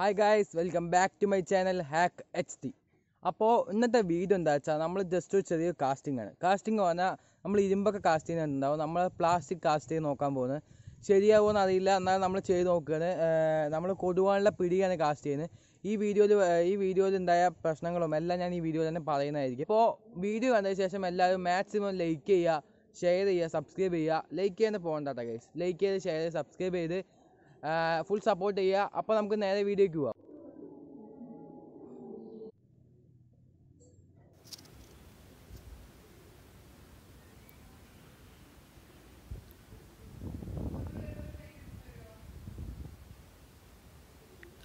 hi guys welcome back to my channel hack H T അപ്പോൾ ഇന്നത്തെ video എന്താ വെച്ചാൽ നമ്മൾ ജസ്റ്റ് ഒരു ചെറിയ കാസ്റ്റിംഗ് ആണ് കാസ്റ്റിംഗ് പറഞ്ഞാൽ നമ്മൾ ഇരുമ്പൊക്കെ കാസ്റ്റ് ചെയ്യുന്നുണ്ടാവും നമ്മൾ പ്ലാസ്റ്റിക് കാസ്റ്റ് ചെയ്ത് നോക്കാൻ പോകുന്നത് ശരിയാവുമെന്ന് അറിയില്ല എന്നാലും നമ്മൾ ചെയ്ത് നോക്കുകയാണ് നമ്മൾ കൊടുവാനുള്ള പിടിയാണ് കാസ്റ്റ് ചെയ്യുന്നത് ഈ വീഡിയോയിൽ ഈ വീഡിയോയിൽ ഉണ്ടായ പ്രശ്നങ്ങളും എല്ലാം ഞാൻ ഈ വീഡിയോയിൽ തന്നെ പറയുന്നതായിരിക്കും അപ്പോൾ വീഡിയോ കണ്ടതിന് ശേഷം എല്ലാവരും മാക്സിമം ലൈക്ക് ചെയ്യുക ഷെയർ ചെയ്യുക സബ്സ്ക്രൈബ് ചെയ്യുക ലൈക്ക് ചെയ്യാൻ പോകണ്ട ഗൈസ് ലൈക്ക് ചെയ്ത് ഷെയർ ചെയ്ത് സബ്സ്ക്രൈബ് ചെയ്ത് ഫുൾ സപ്പോർട്ട് ചെയ്യുക അപ്പോൾ നമുക്ക് നേരെ വീഡിയോയ്ക്ക് പോവാം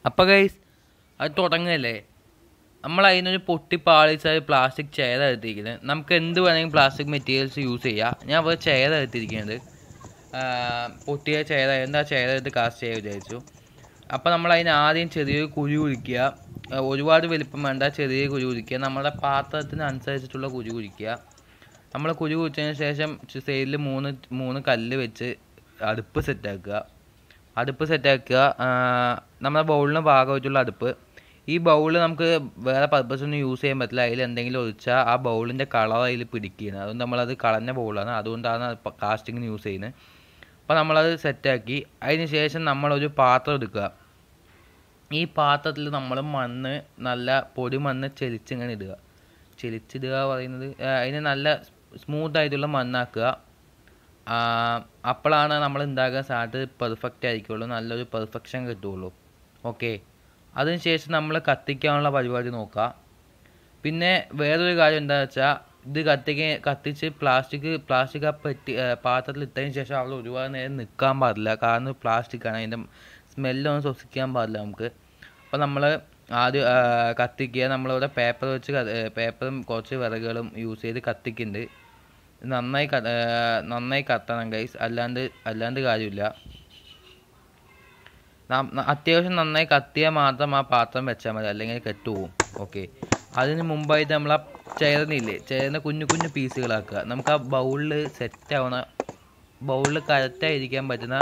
അപ്പം ഗൈസ് അത് തുടങ്ങല്ലേ നമ്മൾ അതിനൊരു പൊട്ടി പാളിച്ച പ്ലാസ്റ്റിക് ചെയർ എടുത്തിരിക്കുന്നത് നമുക്ക് എന്ത് വേണമെങ്കിലും പ്ലാസ്റ്റിക് മെറ്റീരിയൽസ് യൂസ് ചെയ്യാം ഞാൻ വെറുതെ ചെയർ എടുത്തിരിക്കുന്നത് പൊട്ടിയ ചേത എന്താ ചേത എടുത്ത് കാസ്റ്റ് ചെയ്യാൻ വിചാരിച്ചു അപ്പോൾ നമ്മൾ അതിന് ആദ്യം ചെറിയ കുഴി കുഴിക്കുക ഒരുപാട് വലിപ്പം വേണ്ട ചെറിയ കുഴി കുഴിക്കുക നമ്മുടെ പാത്രത്തിന് അനുസരിച്ചിട്ടുള്ള കുഴി കുഴിക്കുക നമ്മൾ കുഴി കുഴിച്ചതിന് ശേഷം സൈഡിൽ മൂന്ന് മൂന്ന് കല്ല് വെച്ച് അടുപ്പ് സെറ്റാക്കുക അടുപ്പ് സെറ്റാക്കുക നമ്മുടെ ബൗളിന് ഭാഗമായിട്ടുള്ള അടുപ്പ് ഈ ബൗൾ നമുക്ക് വേറെ പർപ്പസ് ഒന്നും യൂസ് ചെയ്യാൻ പറ്റില്ല അതിൽ എന്തെങ്കിലും ഒഴിച്ചാൽ ആ ബൗളിൻ്റെ കളർ അതിൽ പിടിക്കുകയാണ് അതുകൊണ്ട് നമ്മളത് കളഞ്ഞ ബൗളാണ് അതുകൊണ്ടാണ് കാസ്റ്റിങ്ങിന് യൂസ് ചെയ്യുന്നത് അപ്പോൾ നമ്മളത് സെറ്റാക്കി അതിന് ശേഷം നമ്മളൊരു പാത്രം എടുക്കുക ഈ പാത്രത്തിൽ നമ്മൾ മണ്ണ് നല്ല പൊടി മണ്ണ് ചെലിച്ചിങ്ങനെ ഇടുക ചെലിച്ചിടുക പറയുന്നത് അതിന് നല്ല സ്മൂത്ത് ആയിട്ടുള്ള മണ്ണാക്കുക അപ്പോഴാണ് നമ്മൾ ഉണ്ടാക്കാൻ സാധ്യത പെർഫെക്റ്റ് ആയിരിക്കുള്ളൂ നല്ലൊരു പെർഫെക്ഷൻ കിട്ടുകയുള്ളൂ ഓക്കെ അതിനുശേഷം നമ്മൾ കത്തിക്കാനുള്ള പരിപാടി നോക്കുക പിന്നെ വേറൊരു കാര്യം എന്താണെന്ന് വെച്ചാൽ ഇത് കത്തിക്ക കത്തിച്ച് പ്ലാസ്റ്റിക് പ്ലാസ്റ്റിക് ആ പെട്ടി പാത്രത്തിൽ ഇട്ടതിന് ശേഷം അവൾ ഒരുപാട് നേരം നിൽക്കാൻ പാടില്ല കാരണം ആണ് അതിൻ്റെ സ്മെല്ലൊന്നും ശ്വസിക്കാൻ പാടില്ല നമുക്ക് അപ്പോൾ നമ്മൾ ആദ്യം കത്തിക്കുക നമ്മളിവിടെ പേപ്പർ വെച്ച് പേപ്പറും കുറച്ച് വിറകുകളും യൂസ് ചെയ്ത് കത്തിക്കുന്നുണ്ട് നന്നായി നന്നായി കത്തണം ഗൈസ് അല്ലാണ്ട് അല്ലാണ്ട് കാര്യമില്ല അത്യാവശ്യം നന്നായി കത്തിയാൽ മാത്രം ആ പാത്രം വെച്ചാൽ മതി അല്ലെങ്കിൽ കെട്ടുപോകും ഓക്കെ അതിന് മുമ്പായിട്ട് നമ്മൾ ആ ചേർന്നില്ലേ ചേർന്ന കുഞ്ഞു കുഞ്ഞു പീസുകളാക്കുക നമുക്ക് ആ ബൗളിൽ സെറ്റ് ആവുന്ന ബൗളിൽ കറക്റ്റായിരിക്കാൻ പറ്റുന്ന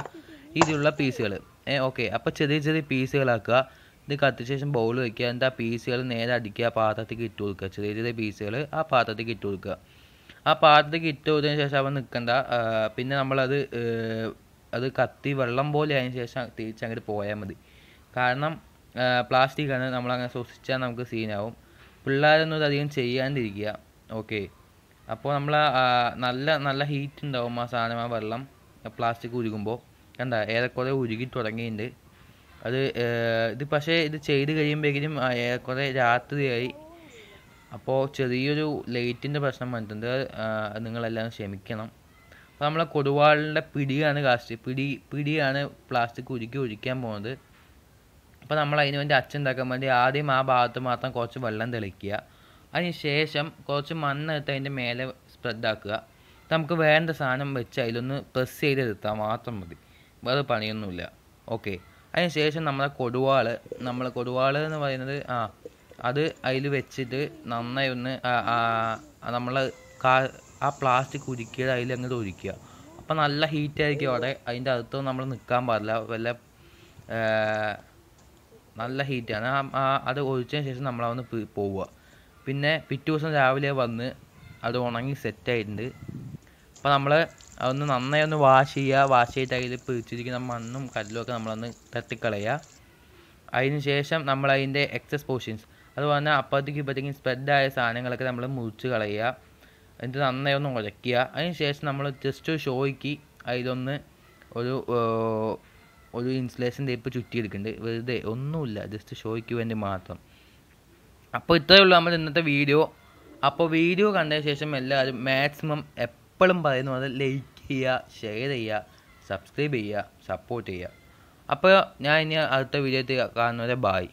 രീതിയിലുള്ള പീസുകൾ ഏ ഓക്കെ അപ്പോൾ ചെറിയ ചെറിയ പീസുകളാക്കുക ഇത് കത്തിച്ച ശേഷം ബൗൾ വയ്ക്കുക എന്നിട്ട് ആ പീസുകൾ നേരെ അടിക്കുക പാത്രത്തേക്ക് ഇട്ട് കൊടുക്കുക ചെറിയ ചെറിയ പീസുകൾ ആ പാത്രത്തേക്ക് ഇട്ട് കൊടുക്കുക ആ പാത്രത്തേക്ക് ഇട്ട് കൊടുത്തതിന് ശേഷം അവൻ നിൽക്കണ്ട പിന്നെ നമ്മളത് അത് കത്തി വെള്ളം പോലെ ആയതിനു ശേഷം തിരിച്ചങ്ങോട്ട് പോയാൽ മതി കാരണം പ്ലാസ്റ്റിക് നമ്മൾ നമ്മളങ്ങനെ സൂക്ഷിച്ചാൽ നമുക്ക് സീനാവും പിള്ളേരൊന്നും ഇതധികം ചെയ്യാണ്ടിരിക്കുക ഓക്കെ അപ്പോൾ നമ്മൾ നല്ല നല്ല ഹീറ്റ് ഉണ്ടാവും ആ സാധനം ആ വെള്ളം പ്ലാസ്റ്റിക് ഉരുകുമ്പോൾ കണ്ടാ ഏറെക്കുറെ ഉരുകി തുടങ്ങിയിട്ടുണ്ട് അത് ഇത് പക്ഷേ ഇത് ചെയ്ത് കഴിയുമ്പോഴേക്കും ഏറെക്കുറെ രാത്രിയായി അപ്പോൾ ചെറിയൊരു ലൈറ്റിൻ്റെ പ്രശ്നം വന്നിട്ടുണ്ട് നിങ്ങളെല്ലാം ക്ഷമിക്കണം അപ്പോൾ നമ്മളെ കൊടുവാളിൻ്റെ പിടിയാണ് കാസ്റ്റ് പിടി പിടിയാണ് പ്ലാസ്റ്റിക് ഉരുക്കി ഒഴിക്കാൻ പോകുന്നത് അപ്പോൾ നമ്മൾ അതിന് വേണ്ടി അച്ചുണ്ടാക്കാൻ വേണ്ടി ആദ്യം ആ ഭാഗത്ത് മാത്രം കുറച്ച് വെള്ളം തെളിക്കുക അതിനുശേഷം കുറച്ച് എടുത്ത് അതിൻ്റെ മേലെ സ്പ്രെഡാക്കുക നമുക്ക് വേണ്ട സാധനം വെച്ച് അതിലൊന്ന് പ്രസ് ചെയ്തെടുത്താൽ മാത്രം മതി വേറെ പണിയൊന്നുമില്ല ഓക്കെ അതിനുശേഷം നമ്മളെ കൊടുവാൾ നമ്മൾ കൊടുവാൾ എന്ന് പറയുന്നത് ആ അത് അതിൽ വെച്ചിട്ട് നന്നായി ഒന്ന് നമ്മൾ കാ ആ പ്ലാസ്റ്റിക് ഉരുക്കിയത് അതിൽ അങ്ങോട്ട് ഒഴിക്കുക അപ്പോൾ നല്ല ഹീറ്റായിരിക്കും അവിടെ അതിൻ്റെ അകത്തൊന്നും നമ്മൾ നിൽക്കാൻ പാടില്ല വല്ല നല്ല ഹീറ്റാണ് അത് ഒഴിച്ചതിന് ശേഷം നമ്മൾ അവിടുന്ന് പോവുക പിന്നെ പിറ്റേ ദിവസം രാവിലെ വന്ന് അത് ഉണങ്ങി സെറ്റായിട്ടുണ്ട് അപ്പോൾ നമ്മൾ അതൊന്ന് നന്നായി ഒന്ന് വാഷ് ചെയ്യുക വാഷ് ചെയ്തിട്ട് അതിൽ പിടിച്ചിരിക്കുന്ന മണ്ണും കല്ലുമൊക്കെ നമ്മളൊന്ന് തട്ടിക്കളയുക അതിന് ശേഷം നമ്മൾ അതിൻ്റെ എക്സസ് പോർഷൻസ് അത് പറഞ്ഞാൽ അപ്പോഴത്തേക്ക് ഇപ്പത്തേക്കും സ്പ്രെഡായ സാധനങ്ങളൊക്കെ നമ്മൾ മുറിച്ച് കളയുക എന്നിട്ട് നന്നായി ഒന്ന് ഉരയ്ക്കുക അതിന് ശേഷം നമ്മൾ ജസ്റ്റ് ഷോയ്ക്ക് അതിലൊന്ന് ഒരു ഒരു ഇൻസുലേഷൻ ചുറ്റി എടുക്കുന്നുണ്ട് വെറുതെ ഒന്നുമില്ല ജസ്റ്റ് ഷോയ്ക്ക് വേണ്ടി മാത്രം അപ്പോൾ ഇത്രയേ ഉള്ളൂ നമ്മുടെ ഇന്നത്തെ വീഡിയോ അപ്പോൾ വീഡിയോ കണ്ടതിന് ശേഷം എല്ലാവരും മാക്സിമം എപ്പോഴും പറയുന്നു അത് ലൈക്ക് ചെയ്യുക ഷെയർ ചെയ്യുക സബ്സ്ക്രൈബ് ചെയ്യുക സപ്പോർട്ട് ചെയ്യുക അപ്പോൾ ഞാൻ ഇനി അടുത്ത വീഡിയോ കാണുന്നവരെ ബായ്